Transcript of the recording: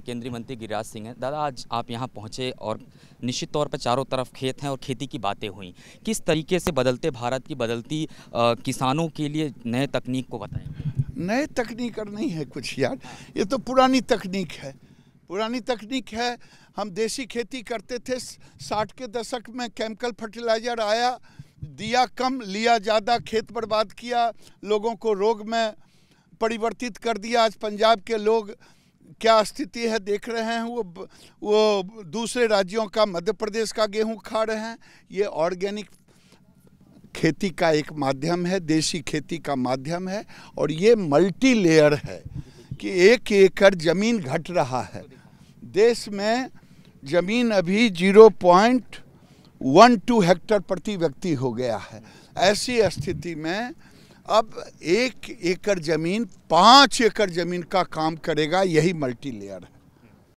केंद्रीय मंत्री गिरिराज सिंह हैं दादा आज आप यहाँ पहुँचे और निश्चित तौर पर चारों तरफ खेत हैं और खेती की बातें हुई किस तरीके से बदलते भारत की बदलती आ, किसानों के लिए नए तकनीक को बताएं नए तकनीक और नहीं है कुछ यार ये तो पुरानी तकनीक है पुरानी तकनीक है हम देसी खेती करते थे साठ के दशक में केमिकल फर्टिलाइज़र आया दिया कम लिया ज़्यादा खेत बर्बाद किया लोगों को रोग में परिवर्तित कर दिया आज पंजाब के लोग क्या स्थिति है देख रहे हैं वो वो दूसरे राज्यों का मध्य प्रदेश का गेहूं खा रहे हैं ये ऑर्गेनिक खेती का एक माध्यम है देसी खेती का माध्यम है और ये मल्टी लेयर है कि एक एकड़ ज़मीन घट रहा है देश में ज़मीन अभी zero point one two hectare प्रति व्यक्ति हो गया है ऐसी स्थिति में अब एक एकड़ ज़मीन पाँच एकड़ ज़मीन का काम करेगा यही मल्टी लेयर है